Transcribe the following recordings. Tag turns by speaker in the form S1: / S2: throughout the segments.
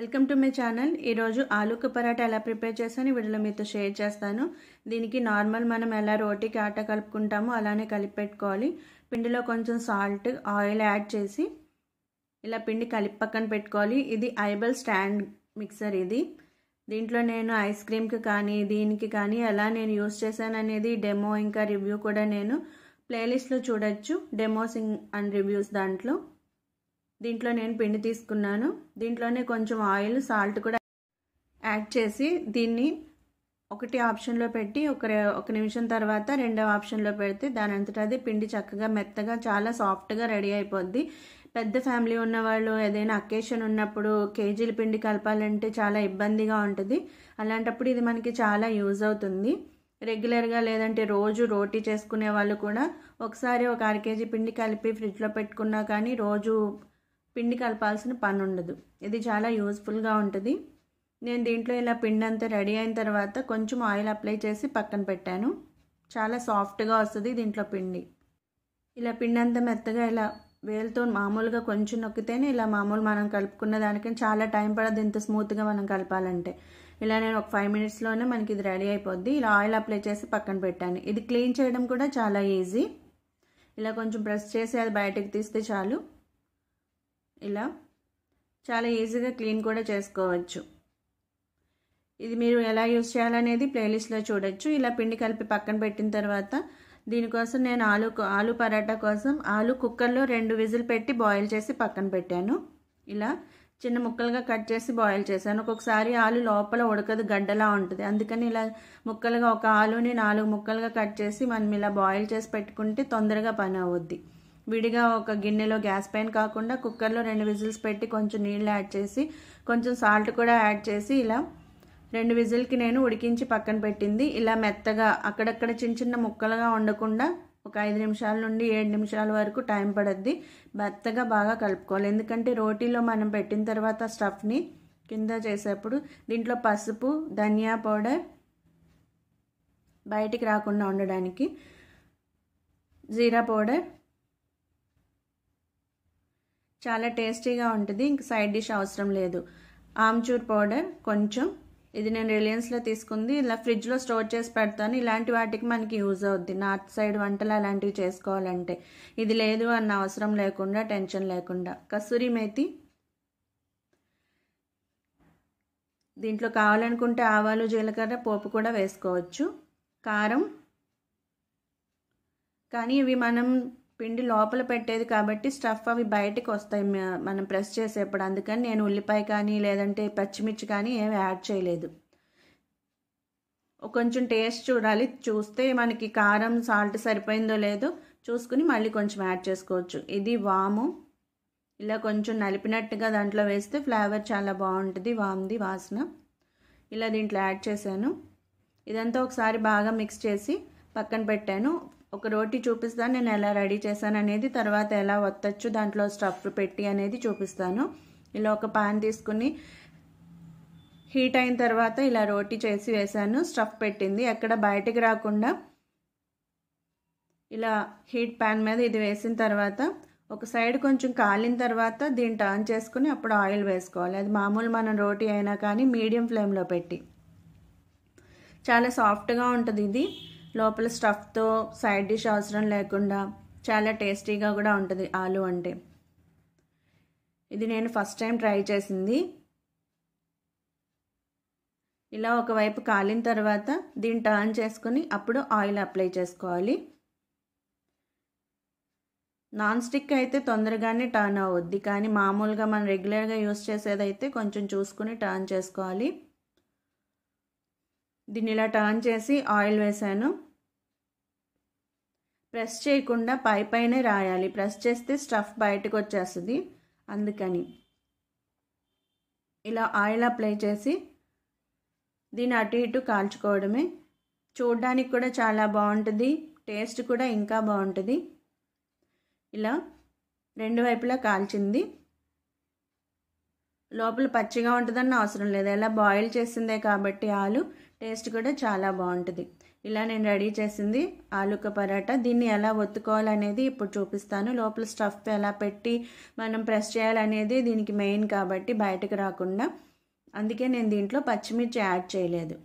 S1: welcome to my channel ఈరోజు ఆలూక పరాటా ఎలా prepare చేస్తాను వీడియోలో మీతో షేర్ చేస్తాను దీనికి నార్మల్ మనం ఎలా రోటీకి ఆట కలుపుకుంటామో అలానే కలిపి పెట్టుకోవాలి పిండిలో కొంచెం సాల్ట్ ఆయిల్ యాడ్ చేసి ఇలా పిండి కలిపి పక్కన పెట్టుకోవాలి ఇది ఐబల్ స్టాండ్ మిక్సర్ ఇది దీంట్లో నేను ఐస్ క్రీమ్కి కానీ దీనికి కానీ ఎలా నేను యూస్ చేశాను అనేది డెమో ఇంకా రివ్యూ కూడా నేను ప్లేలిస్ట్లో చూడొచ్చు డెమోస్ అండ్ రివ్యూస్ దాంట్లో దీంట్లో నేను పిండి తీసుకున్నాను దీంట్లోనే కొంచెం ఆయిల్ సాల్ట్ కూడా యాడ్ చేసి దీన్ని ఒకటి ఆప్షన్లో పెట్టి ఒక ఒక నిమిషం తర్వాత రెండవ ఆప్షన్లో పెడితే దాని అంతటా అది పిండి చక్కగా మెత్తగా చాలా సాఫ్ట్గా రెడీ అయిపోద్ది పెద్ద ఫ్యామిలీ ఉన్నవాళ్ళు ఏదైనా అకేషన్ ఉన్నప్పుడు కేజీల పిండి కలపాలంటే చాలా ఇబ్బందిగా ఉంటుంది అలాంటప్పుడు ఇది మనకి చాలా యూజ్ అవుతుంది రెగ్యులర్గా లేదంటే రోజు రోటీ చేసుకునే వాళ్ళు కూడా ఒకసారి ఒక అర కేజీ పిండి కలిపి ఫ్రిడ్జ్లో పెట్టుకున్నా కానీ రోజు పిండి కలపాల్సిన పని ఉండదు ఇది చాలా యూజ్ఫుల్గా ఉంటుంది నేను దీంట్లో ఇలా పిండి అంతా రెడీ అయిన తర్వాత కొంచెం ఆయిల్ అప్లై చేసి పక్కన పెట్టాను చాలా సాఫ్ట్గా వస్తుంది దీంట్లో పిండి ఇలా పిండి అంతా మెత్తగా ఇలా వేలుతో మామూలుగా కొంచెం నొక్కితేనే ఇలా మామూలు మనం కలుపుకున్న దానికని చాలా టైం పడదు ఇంత స్మూత్గా మనం కలపాలంటే ఇలా నేను ఒక ఫైవ్ మినిట్స్లోనే మనకి ఇది రెడీ అయిపోద్ది ఇలా ఆయిల్ అప్లై చేసి పక్కన పెట్టాను ఇది క్లీన్ చేయడం కూడా చాలా ఈజీ ఇలా కొంచెం ప్రెస్ చేసి అది బయటకు తీస్తే చాలు ఇలా చాలా ఈజీగా క్లీన్ కూడా చేసుకోవచ్చు ఇది మీరు ఎలా యూజ్ చేయాలనేది ప్లేలిస్ట్లో చూడొచ్చు ఇలా పిండి కలిపి పక్కన పెట్టిన తర్వాత దీనికోసం నేను ఆలు ఆలు పరాటా కోసం ఆలు కుక్కర్లో రెండు విజిల్ పెట్టి బాయిల్ చేసి పక్కన పెట్టాను ఇలా చిన్న ముక్కలుగా కట్ చేసి బాయిల్ చేశాను ఒక్కొక్కసారి ఆలు లోపల ఉడకదు గడ్డలా ఉంటుంది అందుకని ఇలా ముక్కలుగా ఒక ఆలుని నాలుగు ముక్కలుగా కట్ చేసి మనం ఇలా బాయిల్ చేసి పెట్టుకుంటే తొందరగా పని అవుద్ది విడిగా ఒక గిన్నెలో గ్యాస్ పైన కాకుండా కుక్కర్లో రెండు విజిల్స్ పెట్టి కొంచెం నీళ్ళు యాడ్ చేసి కొంచెం సాల్ట్ కూడా యాడ్ చేసి ఇలా రెండు విజిల్కి నేను ఉడికించి పక్కన పెట్టింది ఇలా మెత్తగా అక్కడక్కడ చిన్న చిన్న ముక్కలుగా ఉండకుండా ఒక ఐదు నిమిషాల నుండి ఏడు నిమిషాల వరకు టైం పడద్ది మెత్తగా బాగా కలుపుకోవాలి ఎందుకంటే రోటీలో మనం పెట్టిన తర్వాత స్టఫ్ని కింద చేసేప్పుడు దీంట్లో పసుపు ధనియా పౌడర్ బయటికి రాకుండా ఉండడానికి జీరా పౌడర్ చాలా టేస్టీగా ఉంటుంది ఇంక సైడ్ డిష్ అవసరం లేదు ఆమ్చూర్ పౌడర్ కొంచెం ఇది నేను రిలయన్స్లో తీసుకుంది ఇలా ఫ్రిడ్జ్లో స్టోర్ చేసి పెడతాను ఇలాంటి వాటికి మనకి యూజ్ అవుద్ది నార్త్ సైడ్ వంటలు అలాంటివి చేసుకోవాలంటే ఇది లేదు అన్న అవసరం లేకుండా టెన్షన్ లేకుండా కస్తూరి మేతి దీంట్లో కావాలనుకుంటే ఆవాలు జీలకర్ర పోపు కూడా వేసుకోవచ్చు కారం కానీ ఇవి మనం పిండి లోపల పెట్టేది కాబట్టి స్టఫ్ అవి బయటకు వస్తాయి మనం ప్రెస్ చేసేప్పుడు అందుకని నేను ఉల్లిపాయ కానీ లేదంటే పచ్చిమిర్చి కానీ ఏమి యాడ్ చేయలేదు కొంచెం టేస్ట్ చూడాలి చూస్తే మనకి కారం సాల్ట్ సరిపోయిందో లేదో చూసుకుని మళ్ళీ కొంచెం యాడ్ చేసుకోవచ్చు ఇది వాము ఇలా కొంచెం నలిపినట్టుగా దాంట్లో వేస్తే ఫ్లేవర్ చాలా బాగుంటుంది వామ్ది వాసన ఇలా దీంట్లో యాడ్ చేశాను ఇదంతా ఒకసారి బాగా మిక్స్ చేసి పక్కన పెట్టాను ఒక రోటీ చూపిస్తాను నేను ఎలా రెడీ చేశాను అనేది తర్వాత ఎలా వత్తచ్చు దాంట్లో స్టఫ్ పెట్టి అనేది చూపిస్తాను ఇలా ఒక పాన్ తీసుకుని హీట్ అయిన తర్వాత ఇలా రోటీ చేసి వేశాను స్టఫ్ పెట్టింది ఎక్కడ బయటికి రాకుండా ఇలా హీట్ ప్యాన్ మీద ఇది వేసిన తర్వాత ఒక సైడ్ కొంచెం కాలిన తర్వాత దీన్ని టర్న్ చేసుకుని అప్పుడు ఆయిల్ వేసుకోవాలి అది మామూలు మనం రోటీ అయినా కానీ మీడియం ఫ్లేమ్లో పెట్టి చాలా సాఫ్ట్గా ఉంటుంది ఇది లోపల స్టఫ్తో సైడ్ డిష్ అవసరం లేకుండా చాలా టేస్టీగా కూడా ఉంటుంది ఆలు అంటే ఇది నేను ఫస్ట్ టైం ట్రై చేసింది ఇలా ఒకవైపు కాలిన తర్వాత దీన్ని టర్న్ చేసుకుని అప్పుడు ఆయిల్ అప్లై చేసుకోవాలి నాన్ స్టిక్ అయితే తొందరగానే టర్న్ అవ్వద్ది కానీ మామూలుగా మనం రెగ్యులర్గా యూస్ చేసేదైతే కొంచెం చూసుకుని టర్న్ చేసుకోవాలి దీన్ని ఇలా టర్న్ చేసి ఆయిల్ వేసాను ప్రెస్ చేయకుండా పై పైనే రాయాలి ప్రెస్ చేస్తే స్టఫ్ బయటకు వచ్చేస్తుంది అందుకని ఇలా ఆయిల్ అప్లై చేసి దీన్ని అటు ఇటు కాల్చుకోవడమే చూడడానికి కూడా చాలా బాగుంటుంది టేస్ట్ కూడా ఇంకా బాగుంటుంది ఇలా రెండు వైపులా కాల్చింది లోపల పచ్చిగా ఉంటుందన్న అవసరం లేదు ఎలా బాయిల్ చేసిందే కాబట్టి ఆలు టేస్ట్ కూడా చాలా బాగుంటుంది ఇలా నేను రెడీ చేసింది ఆలుక పరాటా దీన్ని ఎలా ఒత్తుకోవాలనేది ఇప్పుడు చూపిస్తాను లోపల స్టఫ్ ఎలా పెట్టి మనం ప్రెస్ చేయాలనేది దీనికి మెయిన్ కాబట్టి బయటకు రాకుండా అందుకే నేను దీంట్లో పచ్చిమిర్చి యాడ్ చేయలేదు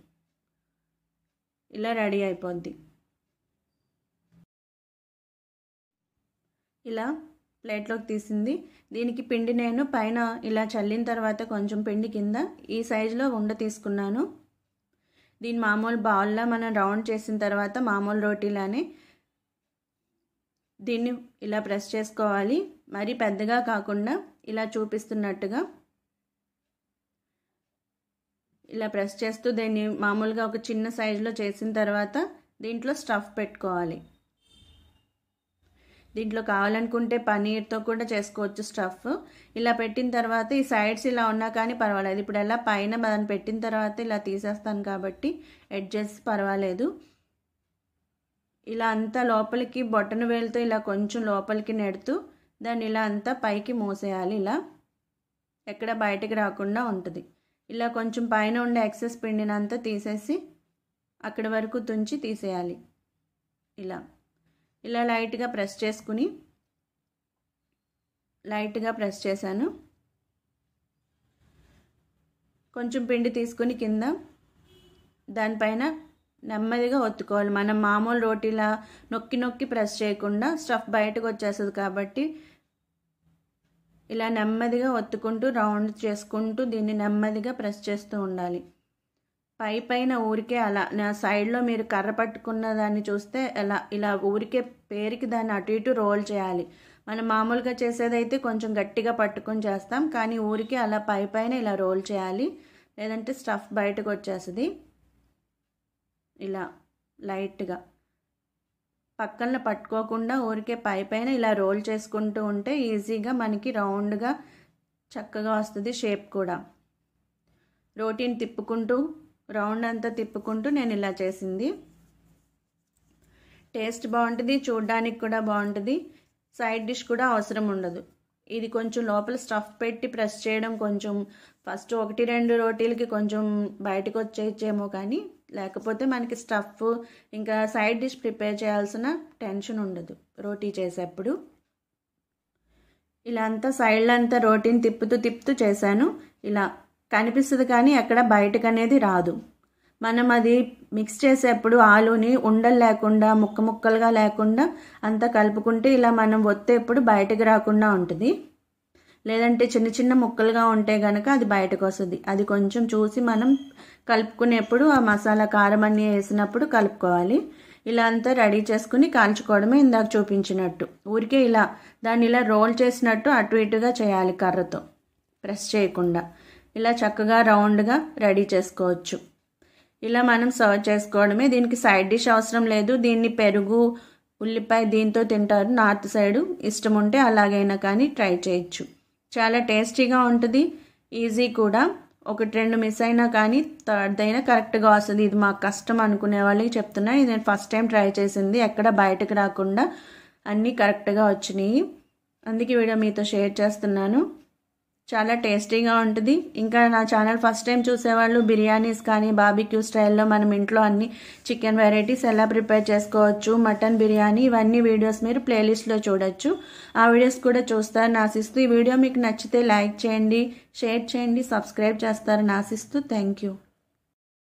S1: ఇలా రెడీ అయిపోద్ది ఇలా ప్లేట్లోకి తీసింది దీనికి పిండి నేను పైన ఇలా చల్లిన తర్వాత కొంచెం పిండి కింద ఈ సైజులో ఉండ తీసుకున్నాను దీని మామూలు బౌల్లో మనం రౌండ్ చేసిన తర్వాత మామూలు రోటీలానే దీన్ని ఇలా ప్రెస్ చేసుకోవాలి మరీ పెద్దగా కాకుండా ఇలా చూపిస్తున్నట్టుగా ఇలా ప్రెస్ చేస్తూ దీన్ని మామూలుగా ఒక చిన్న సైజులో చేసిన తర్వాత దీంట్లో స్టఫ్ పెట్టుకోవాలి దీంట్లో కావాలనుకుంటే పన్నీర్తో కూడా చేసుకోవచ్చు స్టఫ్ ఇలా పెట్టిన తర్వాత ఈ సైడ్స్ ఇలా ఉన్నా కానీ పర్వాలేదు ఇప్పుడు ఎలా పైన మనం పెట్టిన తర్వాత ఇలా తీసేస్తాను కాబట్టి ఎడ్జెస్ పర్వాలేదు ఇలా అంతా లోపలికి బొట్టను వేలుతో ఇలా కొంచెం లోపలికి నెడుతూ దాన్ని ఇలా అంతా పైకి మూసేయాలి ఇలా ఎక్కడ బయటికి రాకుండా ఉంటుంది ఇలా కొంచెం పైన ఉండే ఎక్సెస్ పిండినంతా తీసేసి అక్కడి వరకు తుంచి తీసేయాలి ఇలా ఇలా లైట్గా ప్రెస్ చేసుకుని లైట్గా ప్రెస్ చేశాను కొంచెం పిండి తీసుకుని కింద దానిపైన నెమ్మదిగా ఒత్తుకోవాలి మనం మామూలు రోటీలా నొక్కి నొక్కి ప్రెస్ చేయకుండా స్టఫ్ బయటకు వచ్చేస్తుంది కాబట్టి ఇలా నెమ్మదిగా ఒత్తుకుంటూ రౌండ్ చేసుకుంటూ దీన్ని నెమ్మదిగా ప్రెస్ చేస్తూ ఉండాలి పై పైన ఊరికే అలా నా సైడ్లో మీరు కర్ర పట్టుకున్న దాన్ని చూస్తే ఎలా ఇలా ఊరికే పేరుకి దాన్ని అటు ఇటు రోల్ చేయాలి మనం మామూలుగా చేసేదైతే కొంచెం గట్టిగా పట్టుకొని చేస్తాం కానీ ఊరికే అలా పై పైన ఇలా రోల్ చేయాలి లేదంటే స్టఫ్ బయటకు వచ్చేస్తుంది ఇలా లైట్గా పక్కన పట్టుకోకుండా ఊరికే పై పైన ఇలా రోల్ చేసుకుంటూ ఉంటే ఈజీగా మనకి రౌండ్గా చక్కగా వస్తుంది షేప్ కూడా రోటీని తిప్పుకుంటూ రౌండ్ అంతా తిప్పుకుంటూ నేను ఇలా చేసింది టేస్ట్ బాగుంటుంది చూడ్డానికి కూడా బాగుంటుంది సైడ్ డిష్ కూడా అవసరం ఉండదు ఇది కొంచెం లోపల స్టఫ్ పెట్టి ప్రెస్ చేయడం కొంచెం ఫస్ట్ ఒకటి రెండు రోటీలకి కొంచెం బయటకు వచ్చేచ్చేమో కానీ లేకపోతే మనకి స్టఫ్ ఇంకా సైడ్ డిష్ ప్రిపేర్ చేయాల్సిన టెన్షన్ ఉండదు రోటీ చేసేప్పుడు ఇలా అంతా సైడ్లంతా రోటీని తిప్పుతూ తిప్పుతూ చేశాను ఇలా కనిపిస్తుంది కానీ అక్కడ బయటకు అనేది రాదు మనం అది మిక్స్ చేసేప్పుడు ఆలుని ఉండలు లేకుండా ముక్క ముక్కలుగా లేకుండా అంతా కలుపుకుంటే ఇలా మనం ఒత్తేప్పుడు బయటకు రాకుండా ఉంటుంది లేదంటే చిన్న చిన్న ముక్కలుగా ఉంటే గనక అది బయటకు వస్తుంది అది కొంచెం చూసి మనం కలుపుకునేప్పుడు ఆ మసాలా కారం అన్నీ వేసినప్పుడు కలుపుకోవాలి ఇలా అంతా రెడీ చేసుకుని కాల్చుకోవడమే ఇందాక చూపించినట్టు ఊరికే ఇలా దాన్ని ఇలా రోల్ చేసినట్టు అటు ఇటుగా చేయాలి కర్రతో ప్రెస్ చేయకుండా ఇలా చక్కగా రౌండ్గా రెడీ చేసుకోవచ్చు ఇలా మనం సర్వ్ చేసుకోవడమే దీనికి సైడ్ డిష్ అవసరం లేదు దీన్ని పెరుగు ఉల్లిపాయ దీంతో తింటారు నార్త్ సైడ్ ఇష్టం ఉంటే అలాగైనా కానీ ట్రై చేయొచ్చు చాలా టేస్టీగా ఉంటుంది ఈజీ కూడా ఒకటి రెండు మిస్ అయినా కానీ థర్డ్ అయినా కరెక్ట్గా వస్తుంది ఇది మాకు కష్టం అనుకునే వాళ్ళకి చెప్తున్నా ఇది నేను ఫస్ట్ టైం ట్రై చేసింది ఎక్కడ బయటకు రాకుండా అన్నీ కరెక్ట్గా వచ్చినాయి అందుకే వీడియో మీతో షేర్ చేస్తున్నాను చాలా టేస్టీగా ఉంటుంది ఇంకా నా ఛానల్ ఫస్ట్ టైం చూసేవాళ్ళు బిర్యానీస్ కానీ బాబీక్యూ స్టైల్లో మనం ఇంట్లో అన్ని చికెన్ వెరైటీస్ ఎలా ప్రిపేర్ చేసుకోవచ్చు మటన్ బిర్యానీ ఇవన్నీ వీడియోస్ మీరు ప్లేలిస్ట్లో చూడొచ్చు ఆ వీడియోస్ కూడా చూస్తారని ఆశిస్తూ ఈ వీడియో మీకు నచ్చితే లైక్ చేయండి షేర్ చేయండి సబ్స్క్రైబ్ చేస్తారని ఆశిస్తూ థ్యాంక్ యూ